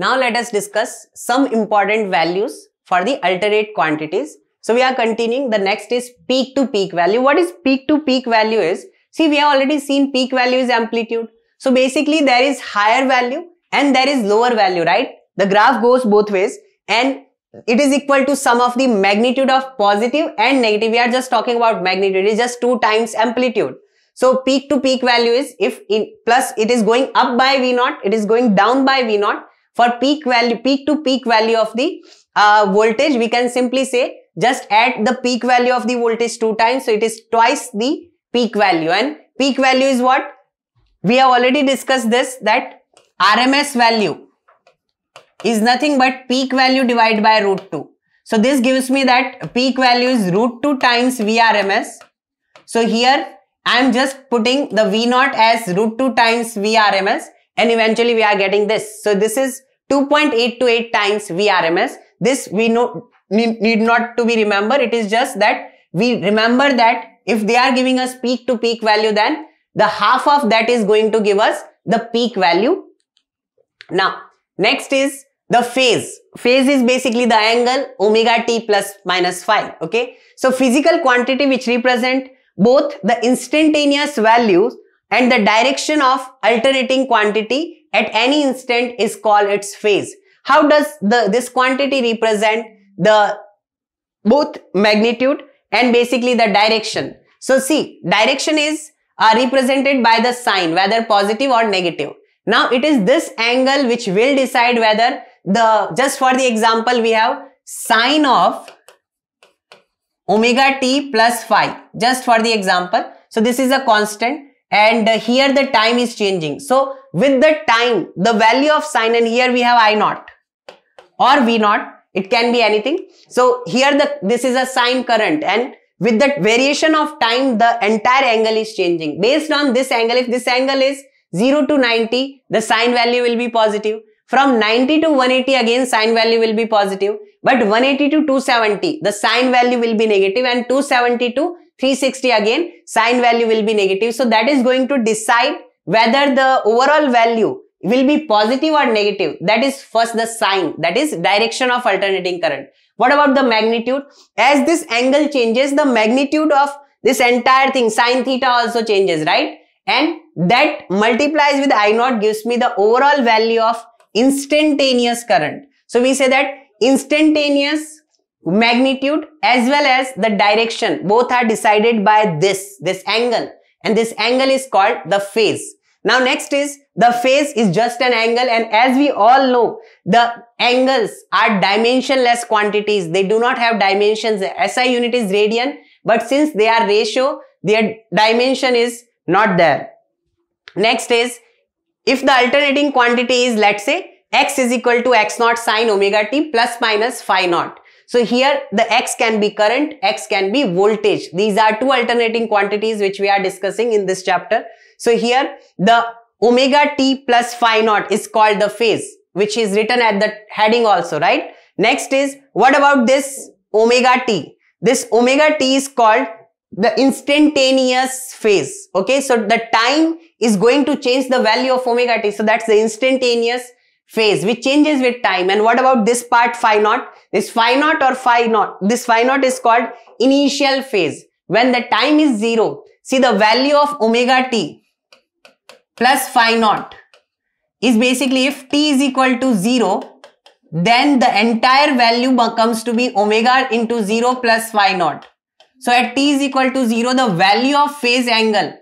Now let us discuss some important values for the alternate quantities. So we are continuing. The next is peak to peak value. What is peak to peak value is? See, we have already seen peak value is amplitude. So basically there is higher value and there is lower value, right? The graph goes both ways and it is equal to sum of the magnitude of positive and negative. We are just talking about magnitude. It is just two times amplitude. So peak to peak value is if in plus it is going up by V naught, it is going down by V naught for peak value, peak to peak value of the uh, voltage, we can simply say just add the peak value of the voltage two times. So it is twice the peak value and peak value is what? We have already discussed this that RMS value is nothing but peak value divided by root 2. So this gives me that peak value is root 2 times VRMS. So here I am just putting the v naught as root 2 times VRMS and eventually we are getting this. So this is 2.828 times VRMS. This we know need, need not to be remember. It is just that we remember that if they are giving us peak to peak value, then the half of that is going to give us the peak value. Now, next is the phase. Phase is basically the angle omega t plus minus phi. Okay. So physical quantity which represent both the instantaneous values and the direction of alternating quantity at any instant is called its phase. How does the this quantity represent the both magnitude and basically the direction? So see, direction is uh, represented by the sign, whether positive or negative. Now it is this angle which will decide whether the, just for the example, we have sine of omega t plus phi, just for the example. So this is a constant and uh, here the time is changing. So with the time, the value of sine and here we have I naught or V naught. It can be anything. So here the, this is a sine current and with that variation of time, the entire angle is changing. Based on this angle, if this angle is 0 to 90, the sine value will be positive. From 90 to 180 again sine value will be positive. But 180 to 270, the sine value will be negative and 270 to 360 again, sine value will be negative. So that is going to decide whether the overall value will be positive or negative. That is first the sign, that is direction of alternating current. What about the magnitude? As this angle changes, the magnitude of this entire thing, sine theta also changes, right? And that multiplies with I naught gives me the overall value of instantaneous current. So we say that instantaneous magnitude as well as the direction both are decided by this this angle and this angle is called the phase now next is the phase is just an angle and as we all know the angles are dimensionless quantities they do not have dimensions the SI unit is radian but since they are ratio their dimension is not there next is if the alternating quantity is let's say x is equal to x naught sine omega t plus minus phi naught so here the X can be current, X can be voltage. These are two alternating quantities which we are discussing in this chapter. So here the omega t plus phi naught is called the phase which is written at the heading also, right? Next is what about this omega t? This omega t is called the instantaneous phase. Okay, so the time is going to change the value of omega t. So that's the instantaneous phase which changes with time. And what about this part phi naught? This phi naught or phi naught? This phi naught is called initial phase. When the time is zero, see the value of omega t plus phi naught is basically if t is equal to zero, then the entire value comes to be omega into zero plus phi naught. So at t is equal to zero, the value of phase angle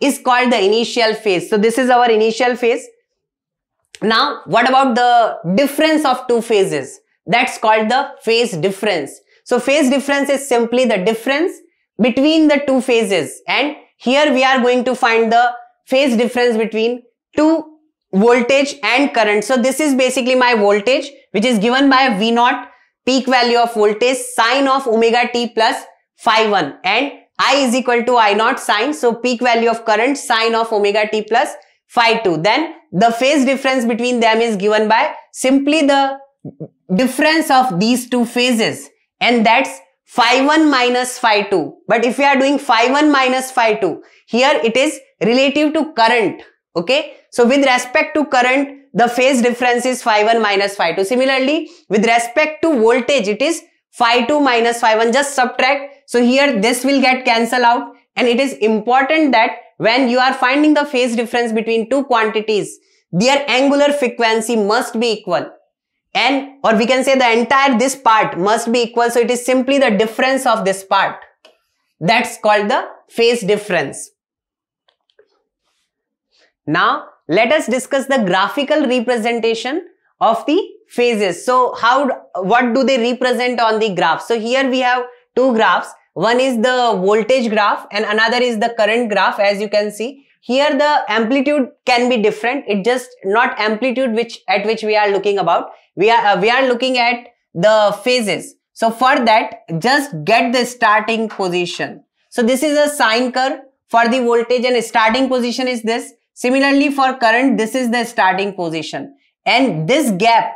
is called the initial phase. So this is our initial phase now, what about the difference of two phases? That's called the phase difference. So, phase difference is simply the difference between the two phases. And here we are going to find the phase difference between two voltage and current. So, this is basically my voltage which is given by V naught peak value of voltage sine of omega t plus phi 1 and I is equal to I naught sine. So, peak value of current sine of omega t plus phi 2. Then the phase difference between them is given by simply the difference of these two phases and that's phi 1 minus phi 2. But if we are doing phi 1 minus phi 2, here it is relative to current. Okay. So with respect to current, the phase difference is phi 1 minus phi 2. Similarly, with respect to voltage, it is phi 2 minus phi 1. Just subtract. So here this will get cancelled out. And it is important that when you are finding the phase difference between two quantities, their angular frequency must be equal. And or we can say the entire this part must be equal. So it is simply the difference of this part. That's called the phase difference. Now let us discuss the graphical representation of the phases. So how, what do they represent on the graph? So here we have two graphs. One is the voltage graph and another is the current graph as you can see. Here the amplitude can be different. It just not amplitude which at which we are looking about. We are, uh, we are looking at the phases. So for that, just get the starting position. So this is a sine curve for the voltage and starting position is this. Similarly for current, this is the starting position. And this gap,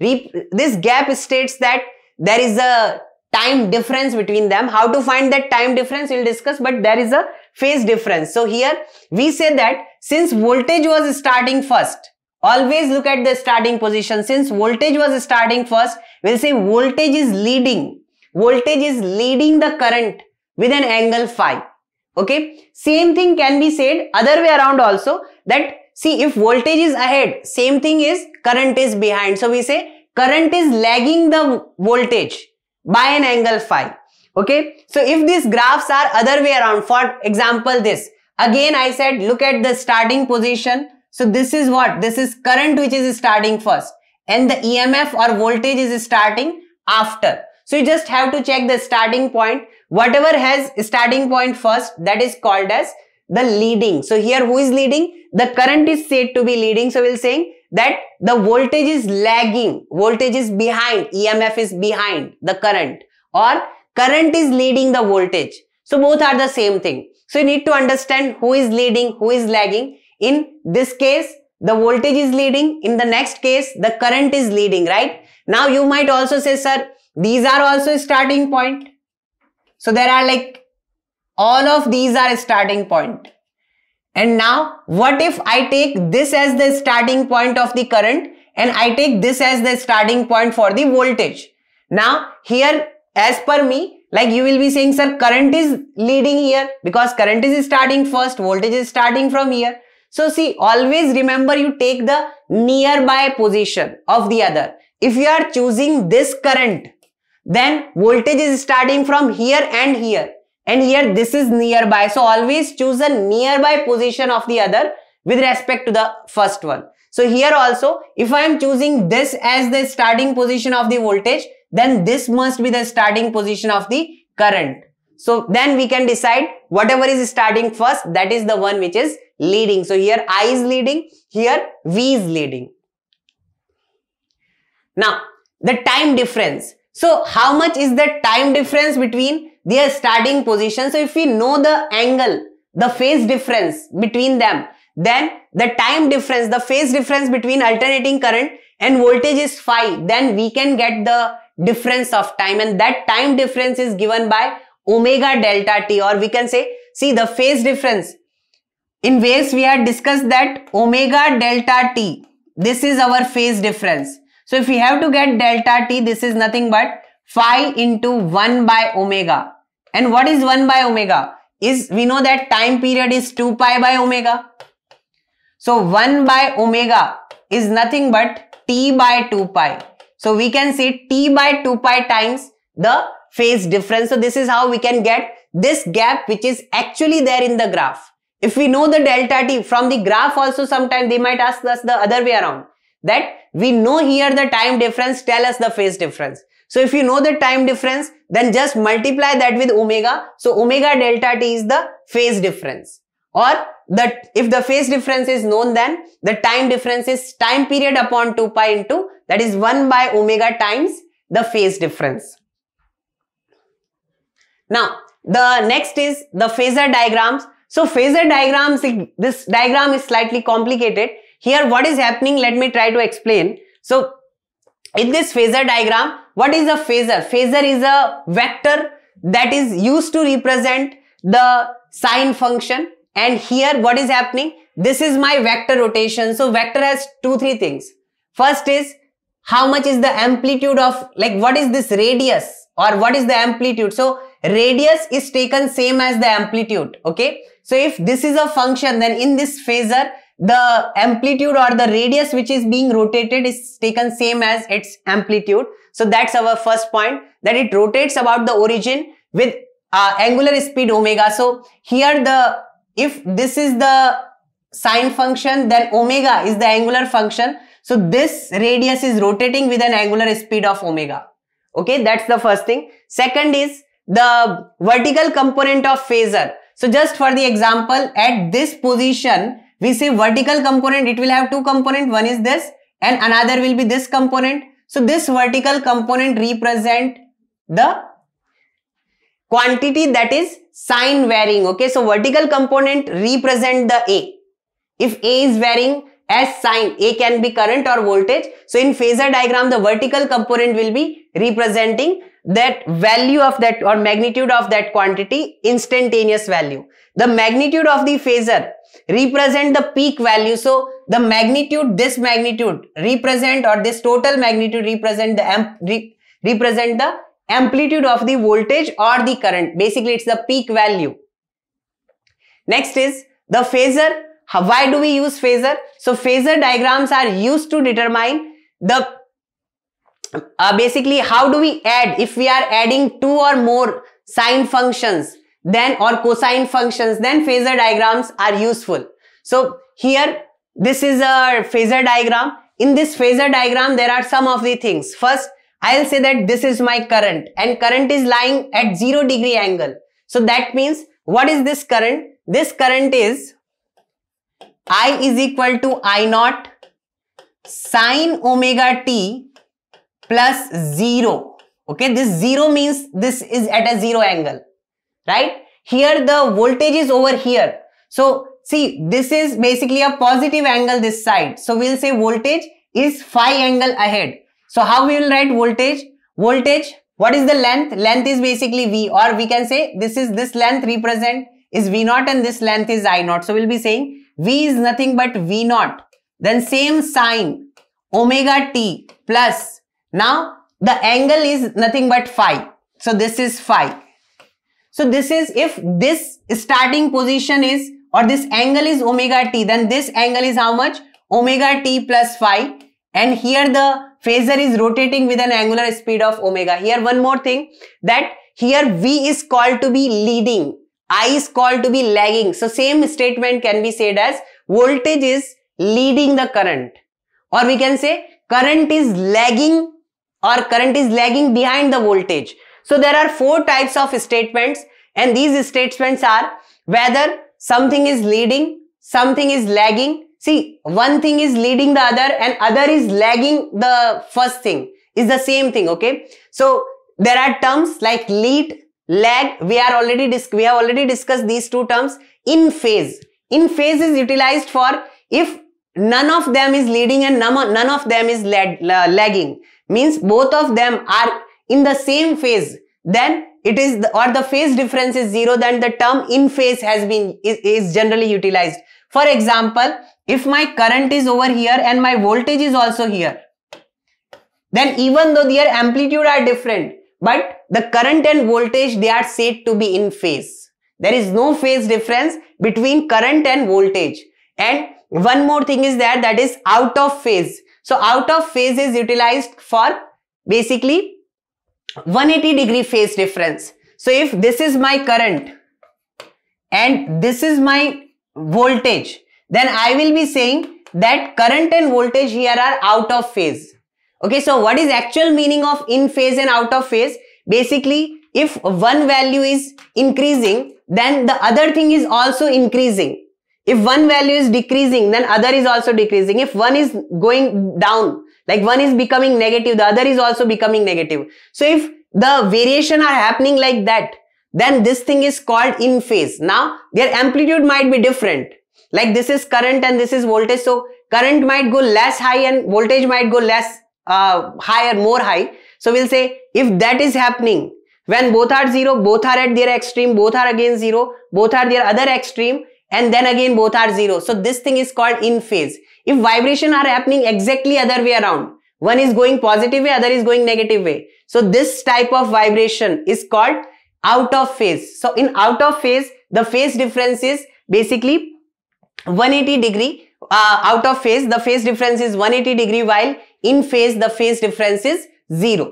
this gap states that there is a time difference between them. How to find that time difference we'll discuss, but there is a phase difference. So here we say that since voltage was starting first, always look at the starting position. Since voltage was starting first, we'll say voltage is leading. Voltage is leading the current with an angle phi. Okay. Same thing can be said other way around also that see if voltage is ahead, same thing is current is behind. So we say current is lagging the voltage by an angle phi. Okay. So if these graphs are other way around, for example, this again, I said, look at the starting position. So this is what? This is current which is starting first and the EMF or voltage is starting after. So you just have to check the starting point. Whatever has starting point first, that is called as the leading. So here who is leading? The current is said to be leading. So we'll saying that the voltage is lagging, voltage is behind, EMF is behind the current or current is leading the voltage. So both are the same thing. So you need to understand who is leading, who is lagging. In this case, the voltage is leading. In the next case, the current is leading, right? Now you might also say, sir, these are also starting point. So there are like all of these are starting point. And now what if I take this as the starting point of the current and I take this as the starting point for the voltage. Now here as per me like you will be saying sir current is leading here because current is starting first voltage is starting from here. So see always remember you take the nearby position of the other. If you are choosing this current then voltage is starting from here and here and here this is nearby. So always choose a nearby position of the other with respect to the first one. So here also, if I am choosing this as the starting position of the voltage, then this must be the starting position of the current. So then we can decide whatever is starting first, that is the one which is leading. So here I is leading, here V is leading. Now, the time difference. So how much is the time difference between their starting position. So if we know the angle, the phase difference between them, then the time difference, the phase difference between alternating current and voltage is phi, then we can get the difference of time and that time difference is given by omega delta t or we can say, see the phase difference. In waves we had discussed that omega delta t, this is our phase difference. So if we have to get delta t, this is nothing but phi into 1 by omega. And what is 1 by omega? Is we know that time period is 2 pi by omega. So 1 by omega is nothing but t by 2 pi. So we can say t by 2 pi times the phase difference. So this is how we can get this gap which is actually there in the graph. If we know the delta t from the graph also sometimes they might ask us the other way around that we know here the time difference tell us the phase difference. So if you know the time difference, then just multiply that with omega. So omega delta t is the phase difference. Or that if the phase difference is known, then the time difference is time period upon 2 pi into that is 1 by omega times the phase difference. Now, the next is the phasor diagrams. So phasor diagrams, this diagram is slightly complicated. Here what is happening, let me try to explain. So in this phasor diagram, what is a phasor? Phasor is a vector that is used to represent the sine function. And here what is happening? This is my vector rotation. So vector has two, three things. First is how much is the amplitude of like what is this radius or what is the amplitude? So radius is taken same as the amplitude. Okay. So if this is a function, then in this phasor, the amplitude or the radius which is being rotated is taken same as its amplitude. So that's our first point that it rotates about the origin with uh, angular speed omega. So here the, if this is the sine function, then omega is the angular function. So this radius is rotating with an angular speed of omega. Okay, that's the first thing. Second is the vertical component of phaser. So just for the example, at this position, we say vertical component, it will have two component. One is this and another will be this component. So this vertical component represent the quantity that is sign varying. Okay, so vertical component represent the A. If A is varying as sign, A can be current or voltage. So in phasor diagram, the vertical component will be representing that value of that or magnitude of that quantity instantaneous value. The magnitude of the phasor represent the peak value. So the magnitude, this magnitude represent or this total magnitude represent the amp, re, represent the amplitude of the voltage or the current. Basically, it's the peak value. Next is the phasor. How, why do we use phasor? So phasor diagrams are used to determine the uh, basically how do we add if we are adding two or more sine functions then or cosine functions then phasor diagrams are useful so here this is a phasor diagram in this phasor diagram there are some of the things first i'll say that this is my current and current is lying at zero degree angle so that means what is this current this current is i is equal to i naught sine omega t plus 0. Okay, this 0 means this is at a 0 angle, right? Here the voltage is over here. So see, this is basically a positive angle this side. So we'll say voltage is phi angle ahead. So how we will write voltage? Voltage, what is the length? Length is basically V or we can say this is this length represent is V naught and this length is I naught. So we'll be saying V is nothing but V naught. Then same sign omega t plus now, the angle is nothing but phi. So this is phi. So this is if this starting position is or this angle is omega t then this angle is how much? Omega t plus phi and here the phaser is rotating with an angular speed of omega. Here one more thing that here V is called to be leading. I is called to be lagging. So same statement can be said as voltage is leading the current or we can say current is lagging or current is lagging behind the voltage. So there are four types of statements and these statements are whether something is leading, something is lagging. See, one thing is leading the other and other is lagging the first thing is the same thing. Okay. So there are terms like lead, lag. We are already, we have already discussed these two terms in phase. In phase is utilized for if none of them is leading and none of them is lag lagging means both of them are in the same phase then it is the, or the phase difference is zero then the term in phase has been is, is generally utilized for example if my current is over here and my voltage is also here then even though their amplitude are different but the current and voltage they are said to be in phase there is no phase difference between current and voltage and one more thing is that that is out of phase so out of phase is utilized for basically 180 degree phase difference. So if this is my current and this is my voltage, then I will be saying that current and voltage here are out of phase. Okay, so what is actual meaning of in phase and out of phase? Basically, if one value is increasing, then the other thing is also increasing. If one value is decreasing, then other is also decreasing. If one is going down, like one is becoming negative, the other is also becoming negative. So if the variation are happening like that, then this thing is called in phase. Now their amplitude might be different. Like this is current and this is voltage. So current might go less high and voltage might go less uh, higher, more high. So we'll say if that is happening, when both are zero, both are at their extreme, both are again zero, both are their other extreme, and then again both are zero. So this thing is called in phase. If vibration are happening exactly other way around, one is going positive way, other is going negative way. So this type of vibration is called out of phase. So in out of phase, the phase difference is basically 180 degree uh, out of phase. The phase difference is 180 degree while in phase the phase difference is zero.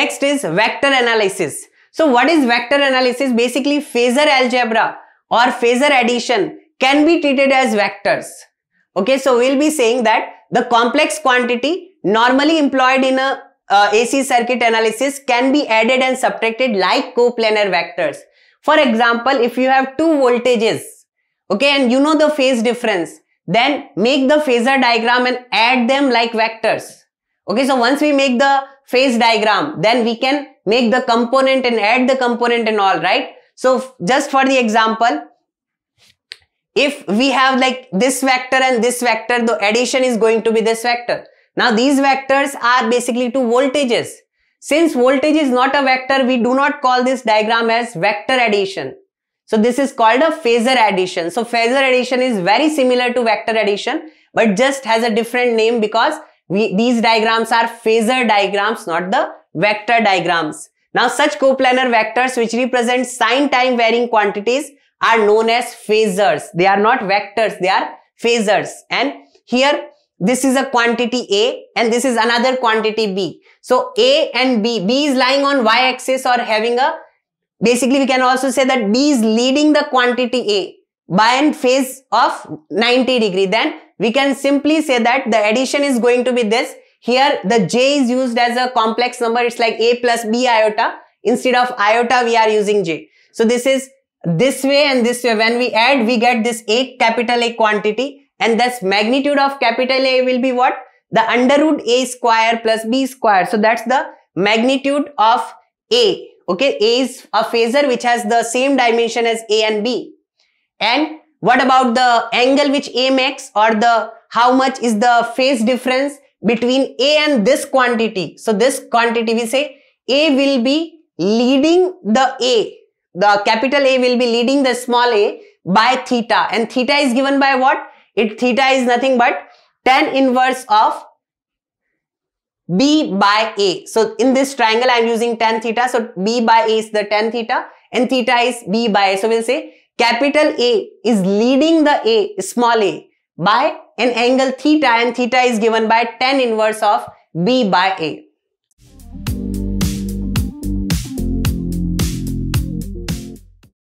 Next is vector analysis. So what is vector analysis? Basically phasor algebra or phasor addition can be treated as vectors. Okay, so we'll be saying that the complex quantity normally employed in a uh, AC circuit analysis can be added and subtracted like coplanar vectors. For example, if you have two voltages, okay, and you know the phase difference, then make the phasor diagram and add them like vectors. Okay, so once we make the phase diagram, then we can make the component and add the component and all, right? So just for the example, if we have like this vector and this vector, the addition is going to be this vector. Now these vectors are basically two voltages. Since voltage is not a vector, we do not call this diagram as vector addition. So this is called a phasor addition. So phasor addition is very similar to vector addition, but just has a different name because we, these diagrams are phasor diagrams, not the vector diagrams. Now, such coplanar vectors which represent sine time varying quantities are known as phasors. They are not vectors, they are phasors. And here, this is a quantity A and this is another quantity B. So, A and B, B is lying on y-axis or having a, basically we can also say that B is leading the quantity A by a phase of 90 degree. Then we can simply say that the addition is going to be this. Here the j is used as a complex number. It's like a plus b iota. Instead of iota, we are using j. So this is this way and this way. When we add, we get this a capital A quantity and thus magnitude of capital A will be what? The under root a square plus b square. So that's the magnitude of a. Okay, a is a phaser which has the same dimension as a and b. And what about the angle which A makes or the how much is the phase difference between A and this quantity? So this quantity we say A will be leading the A. The capital A will be leading the small a by theta and theta is given by what? It theta is nothing but tan inverse of B by A. So in this triangle I am using tan theta. So B by A is the tan theta and theta is B by A. So we'll say Capital A is leading the A, small a, by an angle theta and theta is given by 10 inverse of B by A.